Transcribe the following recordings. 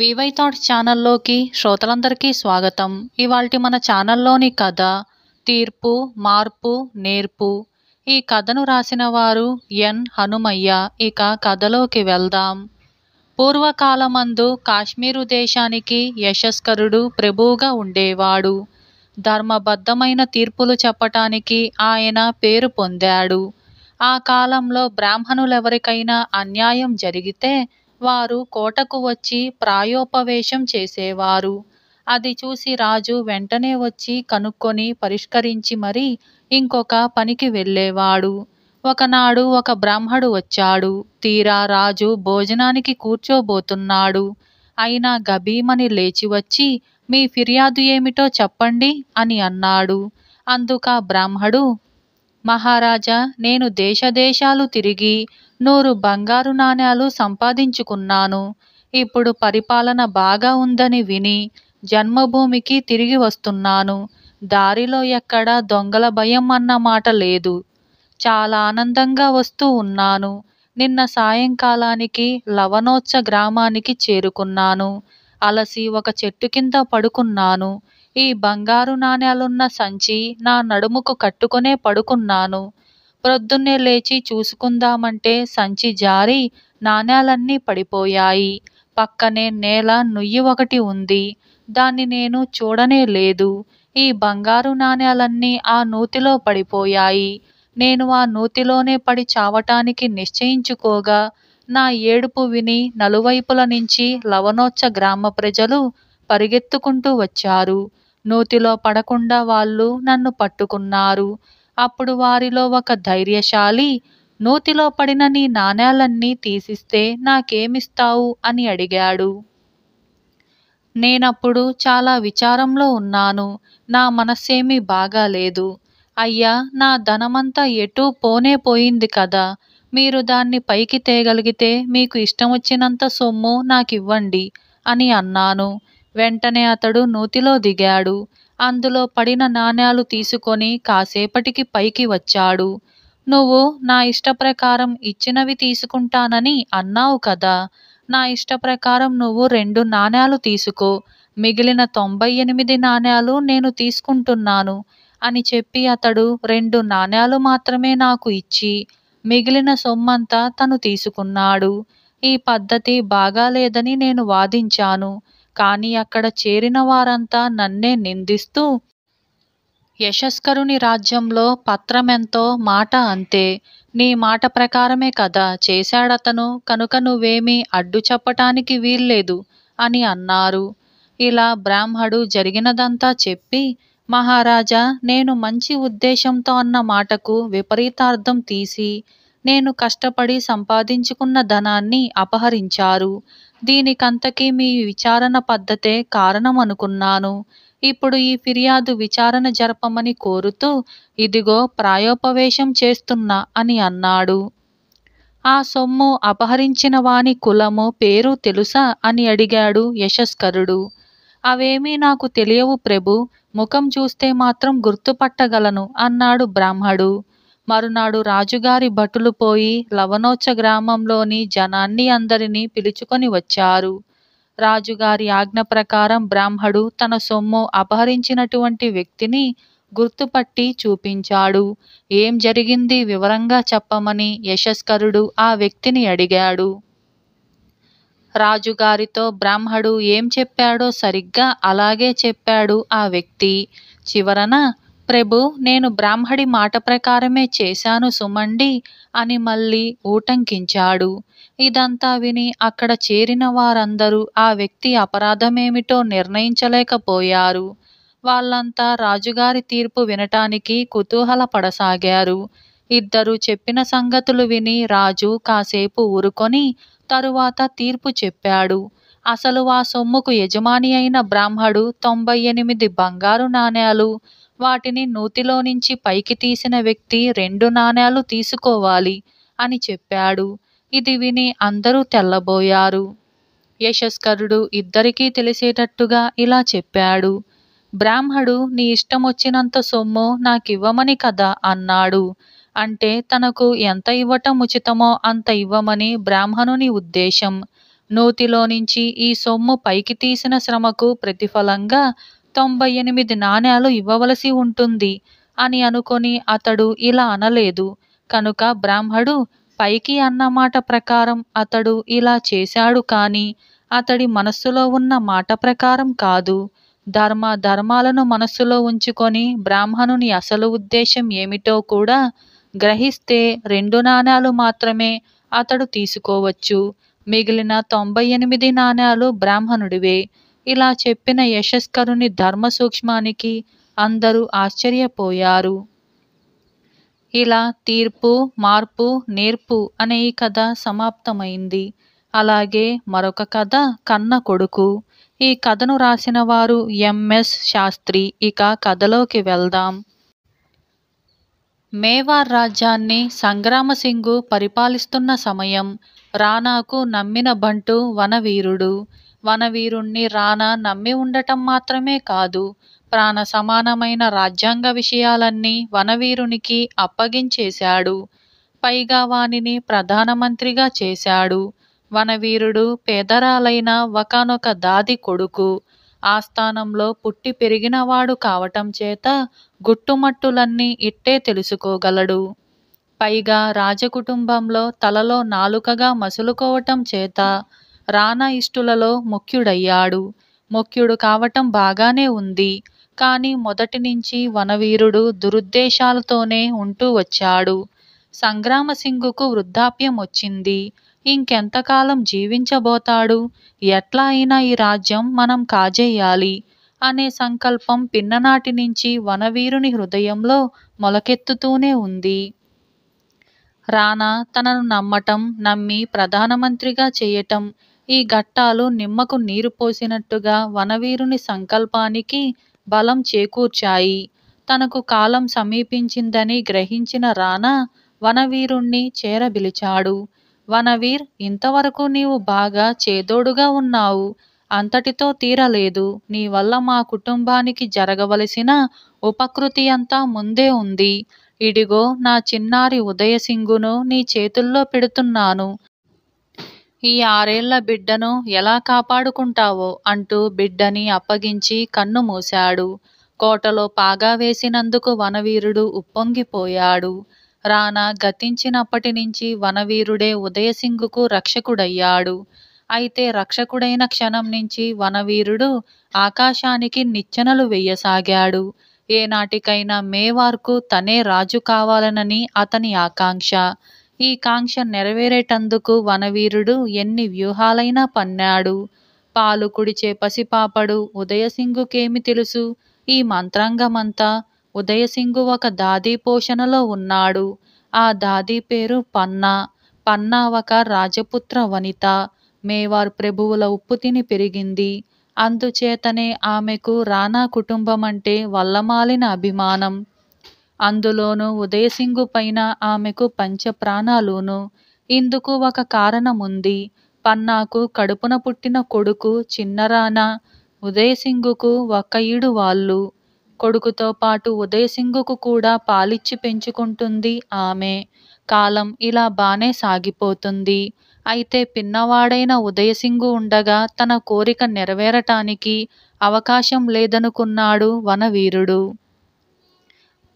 VY thoughts ఛానల్లోకి శ్రోతలందరికీ స్వాగతం ఇవాల్టి మన ఛానల్లోని కథ తీర్పు మార్పు నేర్పు ఈ కథను రాసిన వారు ఎన్ హనుమయ్య ఇక కథలోకి వెళ్దాం పూర్వకాలమందు కాశ్మీరు దేశానికి యశస్కరుడు ప్రభువుగా ఉండేవాడు ధర్మబద్ధమైన తీర్పులు చెప్పటానికి ఆయన పేరు పొందాడు ఆ కాలంలో బ్రాహ్మణులెవరికైనా అన్యాయం జరిగితే వారు కోటకు వచ్చి ప్రాయోపవేశం చేసేవారు అది చూసి రాజు వెంటనే వచ్చి కనుక్కొని పరిష్కరించి మరీ ఇంకొక పనికి వెళ్ళేవాడు ఒకనాడు ఒక బ్రాహ్మడు వచ్చాడు తీరా రాజు భోజనానికి కూర్చోబోతున్నాడు అయినా గభీమని లేచి వచ్చి మీ ఫిర్యాదు ఏమిటో చెప్పండి అని అన్నాడు అందుక బ్రాహ్మడు మహారాజా నేను దేశదేశాలు తిరిగి నూరు బంగారు నాణ్యాలు సంపాదించుకున్నాను. ఇప్పుడు పరిపాలన బాగా ఉందని విని జన్మభూమికి తిరిగి వస్తున్నాను. దారిలో ఎక్కడా దొంగల భయం అన్న మాట లేదు. చాలా ఆనందంగా వస్తూ ఉన్నాను. నిన్న సాయంకాలానికి లవనోత్స గ్రామానికి చేరుకున్నాను. అలసి ఒక చెట్టు కింద పడుకున్నాను. ఈ బంగారు నాణ్యాలున్న సంచి నా నడుముకు కట్టుకునే పడుకున్నాను. ప్రొద్దున్నే లేచి చూసుకుందామంటే సంచి జారి నాణేలన్నీ పడిపోయాయి పక్కనే నేల నుయ్యి ఒకటి ఉంది దాన్ని నేను చూడనే లేదు ఈ బంగారు నాణ్యాలన్నీ ఆ నూతిలో పడిపోయాయి నేను ఆ నూతిలోనే పడి చావటానికి నిశ్చయించుకోగా నా ఏడుపు విని నలువైపుల నుంచి లవనోచ్చ గ్రామ ప్రజలు పరిగెత్తుకుంటూ వచ్చారు నూతిలో పడకుండా వాళ్ళు నన్ను పట్టుకున్నారు అప్పుడు వారిలో ఒక ధైర్యశాలి నూతిలో పడిన నీ నాణేలన్నీ తీసిస్తే నాకేమిస్తావు అని అడిగాడు నేనప్పుడు చాలా విచారంలో ఉన్నాను నా మనస్సేమీ బాగాలేదు అయ్యా నా ధనమంతా ఎటూ పోనే పోయింది కదా మీరు దాన్ని పైకి తేగలిగితే మీకు ఇష్టం వచ్చినంత సొమ్ము నాకివ్వండి అని అన్నాను వెంటనే అతడు నూతిలో దిగాడు అందులో పడిన నాణ్యాలు తీసుకొని కాసేపటికి పైకి వచ్చాడు నువ్వు నా ఇష్టప్రకారం ఇచ్చినవి తీసుకుంటానని అన్నావు కదా నా ఇష్టప్రకారం నువ్వు రెండు నాణ్యాలు తీసుకో మిగిలిన తొంభై ఎనిమిది నాణ్యాలు నేను తీసుకుంటున్నాను అని చెప్పి అతడు రెండు నాణేలు మాత్రమే నాకు ఇచ్చి మిగిలిన సొమ్మంతా తను తీసుకున్నాడు ఈ పద్ధతి బాగాలేదని నేను వాదించాను కానీ అక్కడ చేరిన వారంతా నన్నే నిందిస్తూ యశస్కరుని రాజ్యంలో పత్రమెంతో మాట అంతే నీ మాట ప్రకారమే కదా చేశాడతను కనుక నువ్వేమీ అడ్డు చెప్పటానికి వీల్లేదు అని అన్నారు ఇలా బ్రాహ్మడు జరిగినదంతా చెప్పి మహారాజా నేను మంచి ఉద్దేశంతో అన్న మాటకు విపరీతార్థం తీసి నేను కష్టపడి సంపాదించుకున్న ధనాన్ని అపహరించారు దీనికంతకీ మీ విచారణ పద్ధతే కారణమనుకున్నాను ఇప్పుడు ఈ ఫిర్యాదు విచారణ జరపమని కోరుతూ ఇదిగో ప్రాయోపవేశం చేస్తున్నా అని అన్నాడు ఆ సొమ్ము అపహరించిన వాని కులము పేరు తెలుసా అని అడిగాడు యశస్కరుడు అవేమీ నాకు తెలియవు ప్రభు ముఖం చూస్తే మాత్రం గుర్తుపట్టగలను అన్నాడు బ్రాహ్మడు మరునాడు రాజుగారి భటులు పోయి లవనోచ గ్రామంలోని జనాన్ని అందరినీ పిలుచుకొని వచ్చారు రాజుగారి ఆజ్ఞ ప్రకారం బ్రాహ్మడు తన సొమ్ము అపహరించినటువంటి వ్యక్తిని గుర్తుపట్టి చూపించాడు ఏం జరిగింది వివరంగా చెప్పమని యశస్కరుడు ఆ వ్యక్తిని అడిగాడు రాజుగారితో బ్రాహ్మడు ఏం చెప్పాడో సరిగ్గా అలాగే చెప్పాడు ఆ వ్యక్తి చివరన ప్రభు నేను బ్రాహ్మడి మాట ప్రకారమే చేశాను సుమండి అని మళ్ళీ ఊటంకించాడు ఇదంతా విని అక్కడ చేరిన వారందరూ ఆ వ్యక్తి అపరాధమేమిటో నిర్ణయించలేకపోయారు వాళ్ళంతా రాజుగారి తీర్పు వినటానికి కుతూహల పడసాగారు ఇద్దరు చెప్పిన సంగతులు విని రాజు కాసేపు ఊరుకొని తరువాత తీర్పు చెప్పాడు అసలు ఆ సొమ్ముకు యజమాని అయిన బ్రాహ్మడు తొంభై ఎనిమిది బంగారు నాణేలు వాటిని నూతిలో నుంచి పైకి తీసిన వ్యక్తి రెండు నాణేలు తీసుకోవాలి అని చెప్పాడు ఇది విని అందరూ తెల్లబోయారు యశస్కరుడు ఇద్దరికీ తెలిసేటట్టుగా ఇలా చెప్పాడు బ్రాహ్మడు నీ ఇష్టం వచ్చినంత సొమ్ము నాకివ్వమని కదా అన్నాడు అంటే తనకు ఎంత ఇవ్వటం ఉచితమో అంత ఇవ్వమని బ్రాహ్మణుని ఉద్దేశం నూతిలో నుంచి ఈ సొమ్ము పైకి తీసిన శ్రమకు ప్రతిఫలంగా తొంభై ఎనిమిది నాణేలు ఇవ్వవలసి ఉంటుంది అని అనుకొని అతడు ఇలా అనలేదు కనుక బ్రాహ్మడు పైకి అన్నమాట ప్రకారం అతడు ఇలా చేశాడు కాని అతడి మనస్సులో ఉన్న మాట ప్రకారం కాదు ధర్మ ధర్మాలను మనస్సులో ఉంచుకొని బ్రాహ్మణుని అసలు ఉద్దేశం ఏమిటో కూడా గ్రహిస్తే రెండు నాణ్యాలు మాత్రమే అతడు తీసుకోవచ్చు మిగిలిన తొంభై ఎనిమిది నాణ్యాలు బ్రాహ్మణుడివే ఇలా చెప్పిన యశస్కరుని ధర్మ సూక్ష్మానికి అందరూ ఆశ్చర్యపోయారు ఇలా తీర్పు మార్పు నేర్పు అనే ఈ కథ సమాప్తమైంది అలాగే మరొక కథ కన్న కొడుకు ఈ కథను రాసిన వారు ఎంఎస్ శాస్త్రి ఇక కథలోకి వెళ్దాం మేవార్ రాజ్యాన్ని సంగ్రామసింగు పరిపాలిస్తున్న సమయం రాణాకు నమ్మిన బంటు వనవీరుడు వనవీరుణ్ణి రానా నమ్మి ఉండటం మాత్రమే కాదు ప్రాణ సమానమైన రాజ్యాంగ విషయాలన్నీ వనవీరునికి అప్పగించేశాడు పైగా వానిని ప్రధానమంత్రిగా చేశాడు వనవీరుడు పేదరాలైన ఒకనొక దాది కొడుకు ఆస్థానంలో పుట్టి పెరిగినవాడు కావటం చేత గుట్టుమట్టులన్నీ ఇట్టే తెలుసుకోగలడు పైగా రాజకుటుంబంలో తలలో నాలుకగా మసులుకోవటం చేత రానా ఇష్టులలో ముఖ్యుడయ్యాడు ముఖ్యుడు కావటం బాగానే ఉంది కాని మొదటి నుంచి వనవీరుడు దురుద్దేశాలతోనే ఉంటూ వచ్చాడు సంగ్రామసింగుకు వృద్ధాప్యం వచ్చింది ఇంకెంతకాలం జీవించబోతాడు ఎట్లా అయినా ఈ రాజ్యం మనం కాజేయాలి అనే సంకల్పం పిన్ననాటి నుంచి వనవీరుని హృదయంలో మొలకెత్తుతూనే ఉంది రానా తనను నమ్మటం నమ్మి ప్రధానమంత్రిగా చేయటం ఈ ఘట్టాలు నిమ్మకు నీరు పోసినట్టుగా వనవీరుని సంకల్పానికి బలం చేకూర్చాయి. తనకు కాలం సమీపించిందని గ్రహించిన రానా వనవీరుణ్ణి చేరబిలిచాడు. వనవీర్! ఇంతవరకు నీవు బాగా చేదోడుగా ఉన్నావు. అంతటితో తీరలేదు. నీ వల్ల మా కుటుంబానికి జరగవలసిన ఉపకృతి అంతా ముందే ఉంది. ఇడిగో నా చిన్నారి ఉదయసింగును నీ చేతుల్లో పెడుతున్నాను. ఈ ఆరేళ్ళ బిడ్డను ఎలా కాపాడుకుంటావో అంటూ బిడ్డని అప్పగించి కన్ను మూశాడు కోటలో పాగా వేసినందుకు వనవీరుడు ఉప్పొంగిపోయాడు రానా గతించినప్పటి నుంచి వనవీరుడే ఉదయసింగుకు రక్షకుడయ్యాడు అయితే రక్షకుడైన క్షణం నుంచి వనవీరుడు ఆకాశానికి నిచ్చెనలు వెయ్యసాగాడు ఏనాటికైనా మేవార్కు తనే రాజు కావాలనని అతని ఆకాంక్ష ఈ కాంక్ష నెరవేరేటందుకు వనవీరుడు ఎన్ని వ్యూహాలైనా పన్నాడు పాలుకుడిచే పసిపాపడు ఉదయసింగుకేమి తెలుసు ఈ మంత్రాంగమంతా ఉదయసింగు ఒక దాదీ పోషణలో ఉన్నాడు ఆ దాదీ పేరు పన్నా పన్నా ఒక రాజపుత్ర వనిత మేవార్ ప్రభువుల ఉప్పు తిని పెరిగింది అందుచేతనే ఆమెకు రానా కుటుంబమంటే వల్లమాలిన అభిమానం అందులోనూ ఉదయసింగు పైన ఆమెకు పంచప్రాణాలూను ఇందుకు ఒక కారణముంది పన్నాకు కడుపున పుట్టిన కొడుకు చిన్నరాన ఉదయసింగుకు ఈడు వాళ్ళు కొడుకుతో పాటు ఉదయసింగుకు కూడా పాలిచ్చి పెంచుకుంటుంది ఆమె కాలం ఇలా బానే సాగిపోతుంది అయితే పిన్నవాడైన ఉదయసింగు ఉండగా తన కోరిక నెరవేరటానికి అవకాశం లేదనుకున్నాడు వనవీరుడు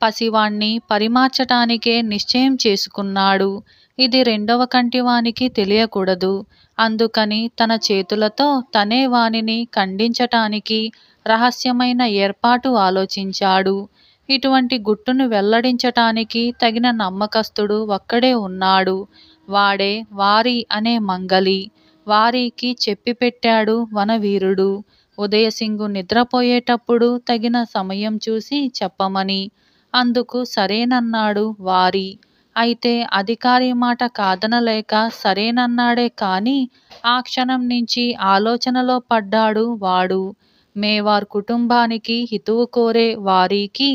పసివాణ్ణి పరిమార్చటానికే నిశ్చయం చేసుకున్నాడు ఇది రెండవ కంటివానికి తెలియకూడదు అందుకని తన చేతులతో తనే వానిని ఖండించటానికి రహస్యమైన ఏర్పాటు ఆలోచించాడు ఇటువంటి గుట్టును వెల్లడించటానికి తగిన నమ్మకస్తుడు ఒక్కడే ఉన్నాడు వాడే వారి అనే మంగలి వారికి చెప్పిపెట్టాడు వనవీరుడు ఉదయసింగు నిద్రపోయేటప్పుడు తగిన సమయం చూసి చెప్పమని అందుకు సరేనన్నాడు వారి అయితే అధికారి మాట కాదనలేక సరేనన్నాడే కాని ఆ క్షణం నుంచి ఆలోచనలో పడ్డాడు వాడు మేవార్ కుటుంబానికి హితువు కోరే వారికి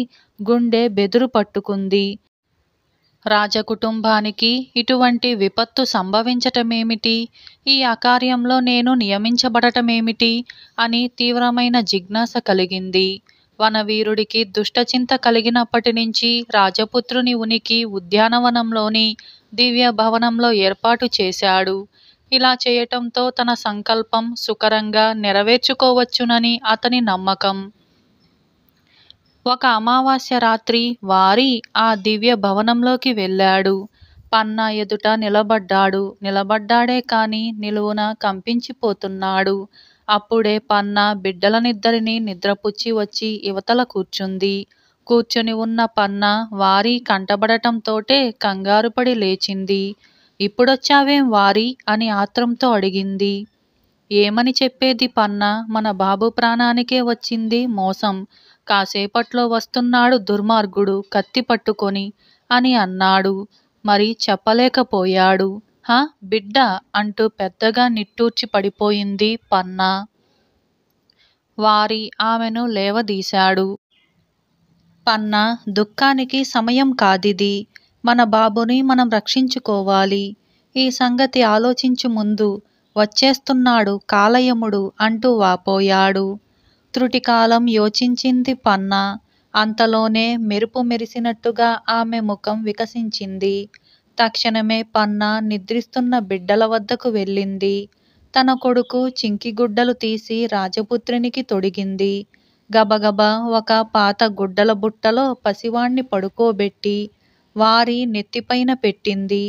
గుండె బెదురు పట్టుకుంది రాజకుటుంబానికి ఇటువంటి విపత్తు సంభవించటమేమిటి ఈ అకార్యంలో నేను నియమించబడటమేమిటి అని తీవ్రమైన జిజ్ఞాస కలిగింది వనవీరుడికి దుష్టచింత కలిగినప్పటి నుంచి రాజపుత్రుని ఉనికి ఉద్యానవనంలోని దివ్య భవనంలో ఏర్పాటు చేశాడు ఇలా చేయటంతో తన సంకల్పం సుకరంగా నెరవేర్చుకోవచ్చునని అతని నమ్మకం ఒక అమావాస్య రాత్రి వారి ఆ దివ్య భవనంలోకి వెళ్ళాడు పన్నా ఎదుట నిలబడ్డాడు నిలబడ్డాడే కాని నిలువున కంపించిపోతున్నాడు అప్పుడే పన్న నిద్దరిని నిద్రపుచ్చి వచ్చి ఇవతల కూర్చుంది కూర్చుని ఉన్న పన్న వారి కంటబడటంతోటే కంగారుపడి లేచింది ఇప్పుడొచ్చావేం వారి అని ఆత్రంతో అడిగింది ఏమని చెప్పేది పన్న మన బాబు ప్రాణానికే వచ్చింది మోసం కాసేపట్లో వస్తున్నాడు దుర్మార్గుడు కత్తి పట్టుకొని అని అన్నాడు మరి చెప్పలేకపోయాడు హ బిడ్డ అంటూ పెద్దగా నిట్టూర్చి పడిపోయింది పన్నా వారి ఆమెను లేవదీశాడు పన్నా దుఃఖానికి సమయం కాదిది మన బాబుని మనం రక్షించుకోవాలి ఈ సంగతి ఆలోచించు ముందు వచ్చేస్తున్నాడు కాలయముడు అంటూ వాపోయాడు త్రుటికాలం యోచించింది పన్నా అంతలోనే మెరుపు మెరిసినట్టుగా ఆమె ముఖం వికసించింది తక్షణమే పన్నా నిద్రిస్తున్న బిడ్డల వద్దకు వెళ్ళింది తన కొడుకు చింకిగుడ్డలు తీసి రాజపుత్రినికి తొడిగింది గబగబ ఒక పాత గుడ్డల బుట్టలో పసివాణ్ణి పడుకోబెట్టి వారి నెత్తిపైన పెట్టింది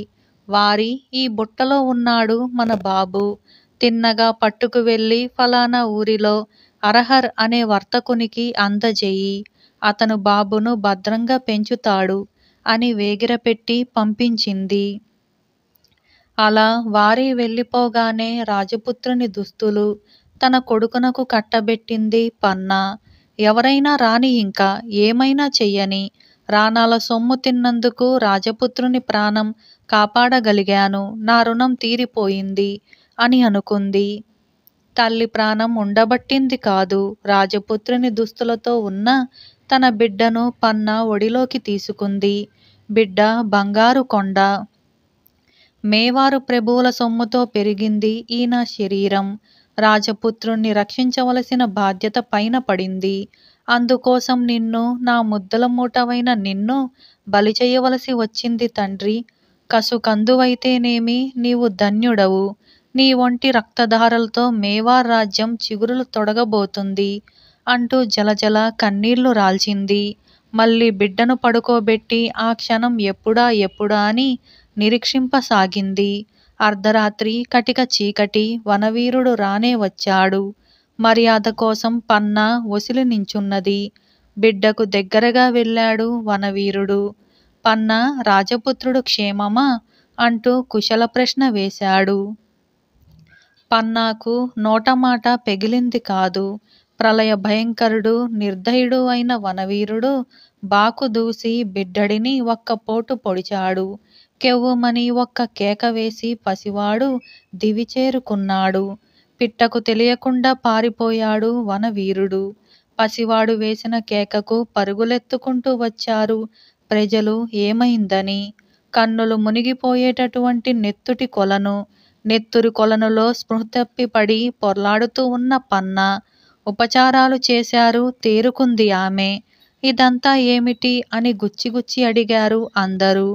వారి ఈ బుట్టలో ఉన్నాడు మన బాబు తిన్నగా పట్టుకు వెళ్ళి ఫలానా ఊరిలో అరహర్ అనే వర్తకునికి అందజేయి అతను బాబును భద్రంగా పెంచుతాడు అని వేగిరపెట్టి పంపించింది అలా వారి వెళ్ళిపోగానే రాజపుత్రుని దుస్తులు తన కొడుకునకు కట్టబెట్టింది పన్నా ఎవరైనా రాని ఇంకా ఏమైనా చెయ్యని రాణాల సొమ్ము తిన్నందుకు రాజపుత్రుని ప్రాణం కాపాడగలిగాను నా రుణం తీరిపోయింది అని అనుకుంది తల్లి ప్రాణం ఉండబట్టింది కాదు రాజపుత్రుని దుస్తులతో ఉన్న తన బిడ్డను పన్న ఒడిలోకి తీసుకుంది బిడ్డ బంగారు కొండ మేవారు ప్రభువుల సొమ్ముతో పెరిగింది ఈ నా శరీరం రాజపుత్రుణ్ణి రక్షించవలసిన బాధ్యత పైన పడింది అందుకోసం నిన్ను నా ముద్దల మూటవైన నిన్ను బలి చేయవలసి వచ్చింది తండ్రి కసుకందువైతేనేమి నీవు ధన్యుడవు నీ ఒంటి రక్తధారలతో మేవార్ రాజ్యం చిగురులు తొడగబోతుంది అంటూ జలజల కన్నీళ్లు రాల్చింది మళ్ళీ బిడ్డను పడుకోబెట్టి ఆ క్షణం ఎప్పుడా ఎప్పుడా అని నిరీక్షింపసాగింది అర్ధరాత్రి కటిక చీకటి వనవీరుడు రానే వచ్చాడు మర్యాద కోసం పన్న ఒసిలి నించున్నది బిడ్డకు దగ్గరగా వెళ్ళాడు వనవీరుడు పన్న రాజపుత్రుడు క్షేమమా అంటూ కుశల ప్రశ్న వేశాడు పన్నాకు నోటమాట పెగిలింది కాదు ప్రళయ భయంకరుడు నిర్దయుడు అయిన వనవీరుడు బాకు దూసి బిడ్డడిని ఒక్క పోటు పొడిచాడు కెవ్వుమని ఒక్క కేక వేసి పసివాడు దివి చేరుకున్నాడు పిట్టకు తెలియకుండా పారిపోయాడు వనవీరుడు పసివాడు వేసిన కేకకు పరుగులెత్తుకుంటూ వచ్చారు ప్రజలు ఏమైందని కన్నులు మునిగిపోయేటటువంటి నెత్తుటి కొలను నెత్తురు కొలనులో స్పృహ పొర్లాడుతూ ఉన్న పన్నా ఉపచారాలు చేశారు తేరుకుంది ఆమె ఇదంతా ఏమిటి అని గుచ్చిగుచ్చి అడిగారు అందరూ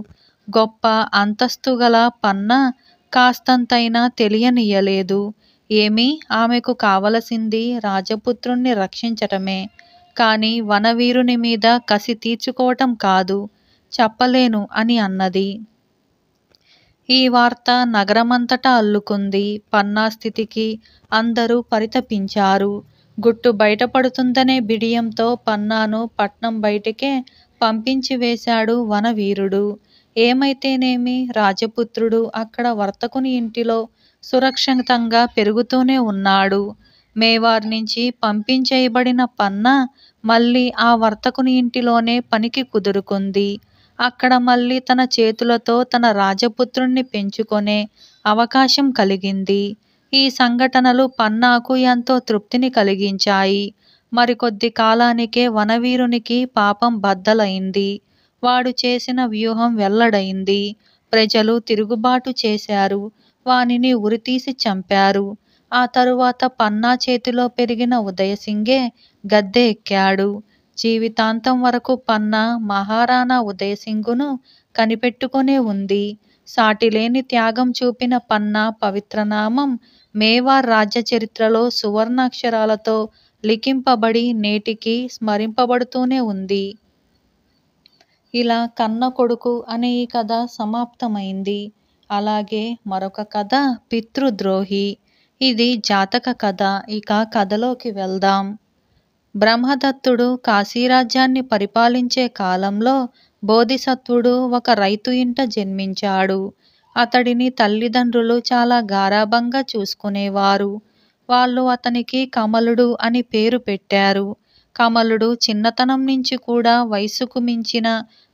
గొప్ప అంతస్తుగల పన్న కాస్తంతైనా తెలియనియలేదు ఏమీ ఆమెకు కావలసింది రాజపుత్రుణ్ణి రక్షించటమే కాని వనవీరుని మీద కసి తీర్చుకోవటం కాదు చెప్పలేను అని అన్నది ఈ వార్త నగరమంతటా అల్లుకుంది పన్నా స్థితికి అందరూ పరితపించారు గుట్టు బయటపడుతుందనే బిడియంతో పన్నాను పట్నం బయటికే పంపించి వేశాడు వనవీరుడు ఏమైతేనేమి రాజపుత్రుడు అక్కడ వర్తకుని ఇంటిలో సురక్షితంగా పెరుగుతూనే ఉన్నాడు మేవార్ నుంచి పంపించేయబడిన పన్న మళ్ళీ ఆ వర్తకుని ఇంటిలోనే పనికి కుదురుకుంది అక్కడ మళ్ళీ తన చేతులతో తన రాజపుత్రుణ్ణి పెంచుకొనే అవకాశం కలిగింది ఈ సంఘటనలు పన్నాకు ఎంతో తృప్తిని కలిగించాయి మరికొద్ది కాలానికే వనవీరునికి పాపం బద్దలైంది వాడు చేసిన వ్యూహం వెల్లడైంది ప్రజలు తిరుగుబాటు చేశారు వానిని ఉరితీసి చంపారు ఆ తరువాత పన్నా చేతిలో పెరిగిన ఉదయసింగే గద్దె ఎక్కాడు జీవితాంతం వరకు పన్నా మహారాణా ఉదయసింగును కనిపెట్టుకునే ఉంది సాటిలేని త్యాగం చూపిన పన్నా పవిత్రనామం మేవార్ రాజ్య చరిత్రలో సువర్ణాక్షరాలతో లిఖింపబడి నేటికి స్మరింపబడుతూనే ఉంది ఇలా కన్న కొడుకు అనే ఈ కథ సమాప్తమైంది అలాగే మరొక కథ పితృద్రోహి ఇది జాతక కథ ఇక కథలోకి వెళ్దాం బ్రహ్మదత్తుడు కాశీరాజ్యాన్ని పరిపాలించే కాలంలో బోధిసత్వుడు ఒక రైతు ఇంట జన్మించాడు అతడిని తల్లిదండ్రులు చాలా గారాబంగా చూసుకునేవారు వాళ్ళు అతనికి కమలుడు అని పేరు పెట్టారు కమలుడు చిన్నతనం నుంచి కూడా వయసుకు మించిన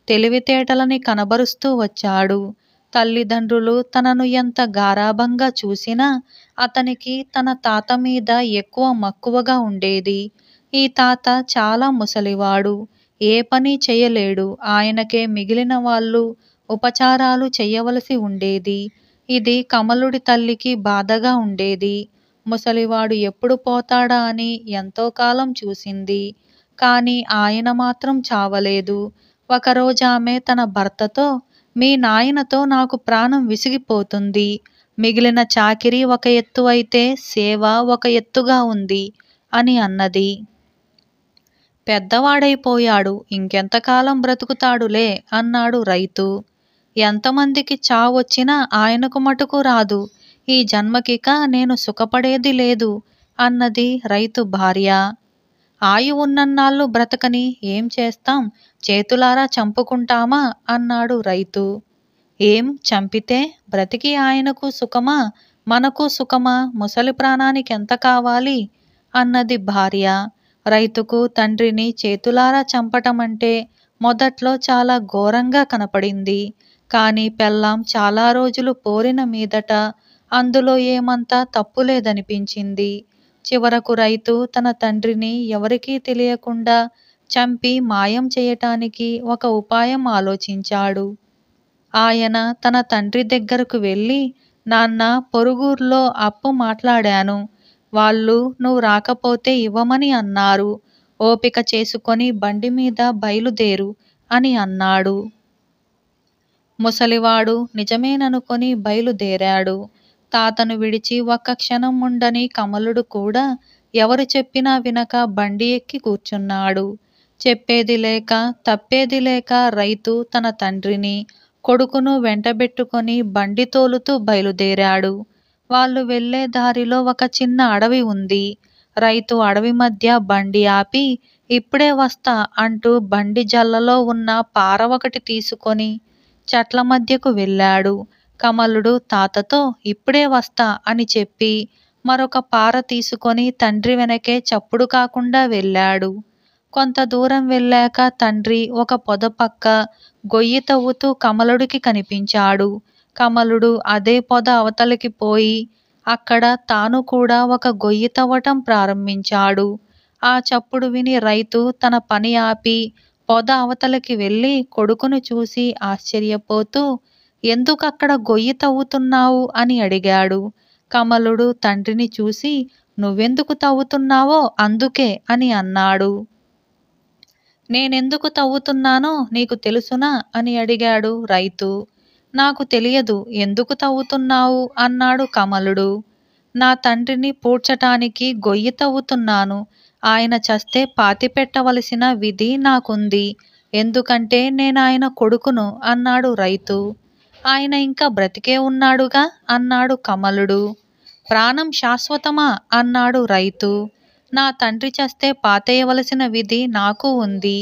తెలివితేటలని కనబరుస్తూ వచ్చాడు తల్లిదండ్రులు తనను ఎంత గారాభంగా చూసినా అతనికి తన తాత మీద ఎక్కువ మక్కువగా ఉండేది ఈ తాత చాలా ముసలివాడు ఏ పని చేయలేడు ఆయనకే మిగిలిన వాళ్ళు ఉపచారాలు చేయవలసి ఉండేది. ఇది కమలుడి తల్లికి బాధగా ఉండేది. ముసలివాడు ఎప్పుడు పోతాడా అని ఎంతో కాలం చూసింది. కాని ఆయన మాత్రం చావలేదు. ఆమె తన భర్తతో మీ నాయనతో నాకు ప్రాణం విసిగిపోతుంది. మిగిలిన చాకిరీ ఒక ఎత్తు అయితే సేవ ఒక ఎత్తుగా ఉంది అని అన్నది. పెద్దవాడైపోయాడు ఇంకెంతకాలం బ్రతుకుతాడులే అన్నాడు రైతు. ఎంతమందికి చావొచ్చినా ఆయనకు మటుకు రాదు ఈ జన్మకిక నేను సుఖపడేది లేదు అన్నది రైతు భార్య ఆయు ఉన్నన్నాళ్ళు బ్రతకని ఏం చేస్తాం చేతులారా చంపుకుంటామా అన్నాడు రైతు ఏం చంపితే బ్రతికి ఆయనకు సుఖమా మనకు సుఖమా ముసలి ప్రాణానికి ఎంత కావాలి అన్నది భార్య రైతుకు తండ్రిని చేతులారా చంపటమంటే మొదట్లో చాలా ఘోరంగా కనపడింది కానీ పెళ్ళాం చాలా రోజులు పోరిన మీదట అందులో ఏమంతా తప్పులేదనిపించింది చివరకు రైతు తన తండ్రిని ఎవరికీ తెలియకుండా చంపి మాయం చేయటానికి ఒక ఉపాయం ఆలోచించాడు ఆయన తన తండ్రి దగ్గరకు వెళ్ళి నాన్న పొరుగూర్లో అప్పు మాట్లాడాను వాళ్ళు నువ్వు రాకపోతే ఇవ్వమని అన్నారు ఓపిక చేసుకొని బండి మీద బయలుదేరు అని అన్నాడు ముసలివాడు నిజమేననుకొని బయలుదేరాడు తాతను విడిచి ఒక్క క్షణం ఉండని కమలుడు కూడా ఎవరు చెప్పినా వినక బండి ఎక్కి కూర్చున్నాడు చెప్పేది లేక తప్పేది లేక రైతు తన తండ్రిని కొడుకును వెంటబెట్టుకొని బండి తోలుతూ బయలుదేరాడు వాళ్ళు వెళ్లే దారిలో ఒక చిన్న అడవి ఉంది రైతు అడవి మధ్య బండి ఆపి ఇప్పుడే వస్తా అంటూ బండి జల్లలో ఉన్న పార ఒకటి తీసుకొని చెట్ల మధ్యకు వెళ్ళాడు కమలుడు తాతతో ఇప్పుడే వస్తా అని చెప్పి మరొక పార తీసుకొని తండ్రి వెనకే చప్పుడు కాకుండా వెళ్ళాడు కొంత దూరం వెళ్ళాక తండ్రి ఒక పొద పక్క గొయ్యి తవ్వుతూ కమలుడికి కనిపించాడు కమలుడు అదే పొద అవతలికి పోయి అక్కడ తాను కూడా ఒక గొయ్యి తవ్వటం ప్రారంభించాడు ఆ చప్పుడు విని రైతు తన పని ఆపి పొద అవతలకి వెళ్ళి కొడుకును చూసి ఆశ్చర్యపోతూ ఎందుకక్కడ గొయ్యి తవ్వుతున్నావు అని అడిగాడు కమలుడు తండ్రిని చూసి నువ్వెందుకు తవ్వుతున్నావో అందుకే అని అన్నాడు నేనెందుకు తవ్వుతున్నానో నీకు తెలుసునా అని అడిగాడు రైతు నాకు తెలియదు ఎందుకు తవ్వుతున్నావు అన్నాడు కమలుడు నా తండ్రిని పూడ్చటానికి గొయ్యి తవ్వుతున్నాను ఆయన చస్తే పాతి పెట్టవలసిన విధి నాకుంది ఎందుకంటే నేను ఆయన కొడుకును అన్నాడు రైతు ఆయన ఇంకా బ్రతికే ఉన్నాడుగా అన్నాడు కమలుడు ప్రాణం శాశ్వతమా అన్నాడు రైతు నా తండ్రి చస్తే పాతేయవలసిన విధి నాకు ఉంది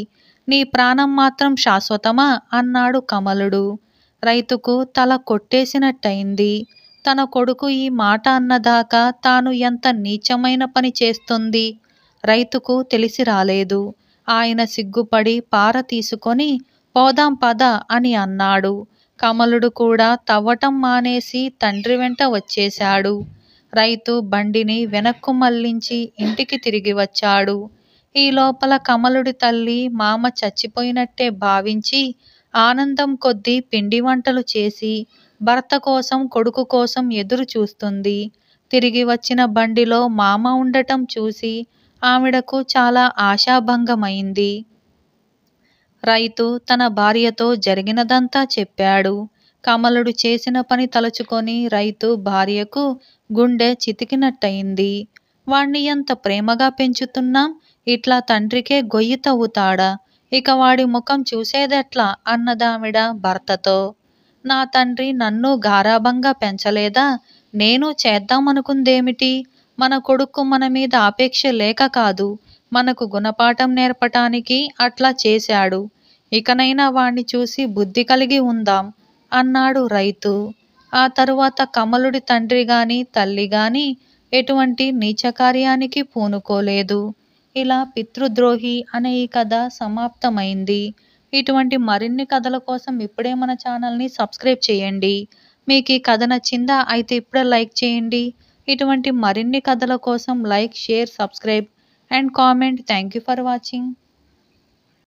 నీ ప్రాణం మాత్రం శాశ్వతమా అన్నాడు కమలుడు రైతుకు తల కొట్టేసినట్టయింది తన కొడుకు ఈ మాట అన్నదాకా తాను ఎంత నీచమైన పని చేస్తుంది రైతుకు తెలిసి రాలేదు ఆయన సిగ్గుపడి పార తీసుకొని పోదాం పద అని అన్నాడు కమలుడు కూడా తవ్వటం మానేసి తండ్రి వెంట వచ్చేశాడు రైతు బండిని వెనక్కు మళ్లించి ఇంటికి తిరిగి వచ్చాడు ఈ లోపల కమలుడి తల్లి మామ చచ్చిపోయినట్టే భావించి ఆనందం కొద్దీ పిండి వంటలు చేసి భర్త కోసం కొడుకు కోసం ఎదురు చూస్తుంది తిరిగి వచ్చిన బండిలో మామ ఉండటం చూసి ఆవిడకు చాలా ఆశాభంగమైంది రైతు తన భార్యతో జరిగినదంతా చెప్పాడు కమలుడు చేసిన పని తలుచుకొని రైతు భార్యకు గుండె చితికినట్టయింది వాణ్ణి ఎంత ప్రేమగా పెంచుతున్నాం ఇట్లా తండ్రికే గొయ్యి తవ్వుతాడా ఇక వాడి ముఖం చూసేదెట్లా అన్నదావిడ భర్తతో నా తండ్రి నన్ను గారాభంగా పెంచలేదా నేను చేద్దామనుకుందేమిటి మన కొడుకు మన మీద అపేక్ష లేక కాదు మనకు గుణపాఠం నేర్పటానికి అట్లా చేశాడు ఇకనైనా వాణ్ణి చూసి బుద్ధి కలిగి ఉందాం అన్నాడు రైతు ఆ తరువాత కమలుడి తండ్రి గాని తల్లి గాని ఎటువంటి నీచకార్యానికి పూనుకోలేదు ఇలా పితృద్రోహి అనే ఈ కథ సమాప్తమైంది ఇటువంటి మరిన్ని కథల కోసం ఇప్పుడే మన ఛానల్ని సబ్స్క్రైబ్ చేయండి మీకు ఈ కథ నచ్చిందా అయితే ఇప్పుడే లైక్ చేయండి ఇటువంటి మరిన్ని కథల కోసం like share subscribe and comment thank you for watching